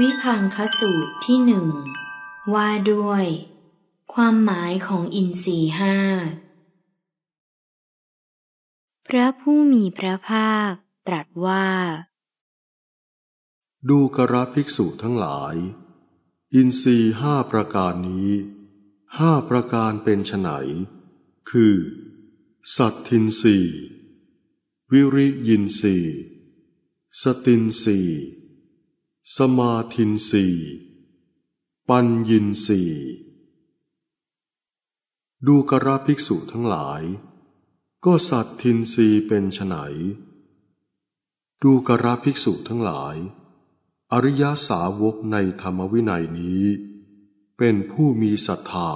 วิพังคสูตรที่หนึ่ง ว่าด้วยความหมายของอินทรีห้า พระผู้มีพระภาคตรัสว่า ดูกระภิกษุทั้งหลาย อินทรีห้าประการนี้ ห้าประการเป็นไฉนคือ สัตทินรีวิริยินรีสตินรีสมาธินสีปัญญินสีดูกระภิกษุทั้งหลาย ก็สัตทินสีเป็นไฉนดูกระภิกษุทั้งหลาย อริยาสาวกในธรรมวินัยนี้ เป็นผู้มีศรัทธา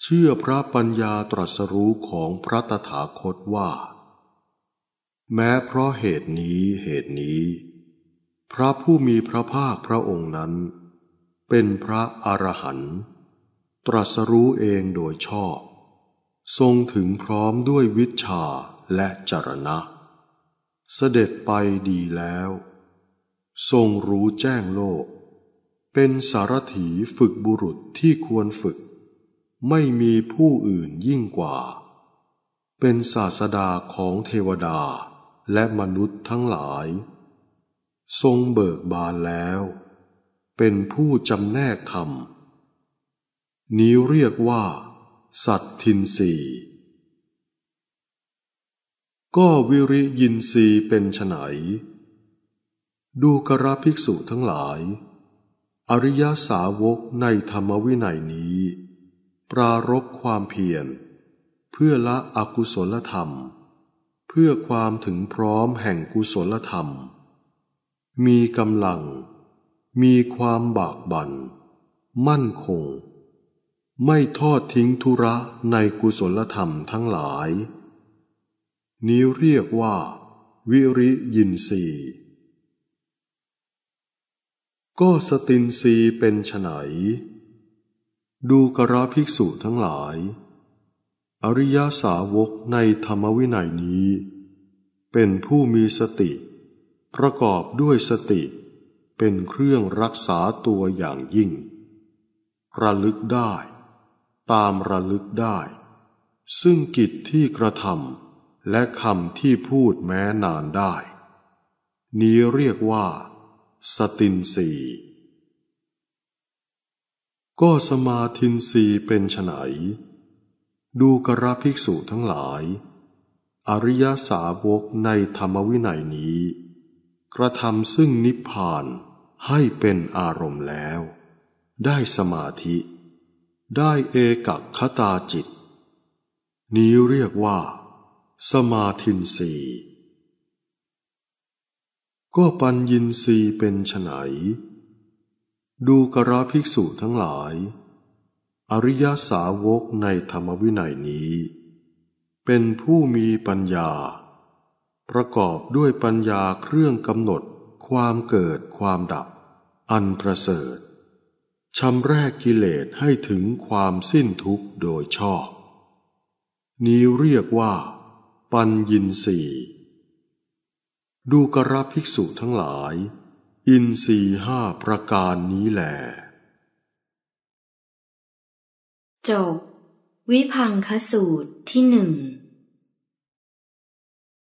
เชื่อพระปัญญาตรัสรู้ของพระตถาคตว่า แม้เพราะเหตุนี้เหตุนี้พระผู้มีพระภาคพระองค์นั้น เป็นพระอรหันต์ตรัสรู้เองโดยชอบ ทรงถึงพร้อมด้วยวิชาและจรณะ เสด็จไปดีแล้ว ทรงรู้แจ้งโลก เป็นสารถีฝึกบุรุษที่ควรฝึก ไม่มีผู้อื่นยิ่งกว่า เป็นศาสดาของเทวดาและมนุษย์ทั้งหลายทรงเบิกบานแล้ว เป็นผู้จำแนกธรรม นี้เรียกว่า สัตทินสีก็วิริยินสีเป็นไฉนดูกระภิกษุทั้งหลาย อริยสาวกในธรรมวินัยนี้ ปรารบความเพียรเพื่อละอกุศลธรรม เพื่อความถึงพร้อมแห่งกุศลธรรมมีกำลัง มีความบากบัน่น มั่นคง ไม่ทอดทิ้งธุระในกุศลธรรมทั้งหลาย นี้เรียกว่า วิริยินสีก็สตินสีเป็นไฉนดูกระภิกษุทั้งหลาย อริยาสาวกในธรรมวินัยนี้ เป็นผู้มีสติประกอบด้วยสติเป็นเครื่องรักษาตัวอย่างยิ่ง ระลึกได้ ตามระลึกได้ ซึ่งกิจที่กระทำและคำที่พูดแม้นานได้ นี้เรียกว่า สตินสีก็สมาธินสีเป็นไฉนดูกระภิกษุทั้งหลาย อริยสาวกในธรรมวินัยนี้กระทำซึ่งนิพพานให้เป็นอารมณ์แล้ว ได้สมาธิ ได้เอกคตาจิต นี้เรียกว่า สมาธินสีก็ปัญญินสีเป็นไฉนดูกราภิกษุทั้งหลาย อริยสาวกในธรรมวินัยนี้ เป็นผู้มีปัญญาประกอบด้วยปัญญาเครื่องกำหนด ความเกิดความดับ อันประเสริฐชำแรกกิเลสให้ถึงความสิ้นทุกข์โดยชอบนี้เรียกว่า ปัญญินสีดูกระภิกษุทั้งหลาย อินสีห้าประการนี้แหลจบวิพังคสูตรที่หนึ่ง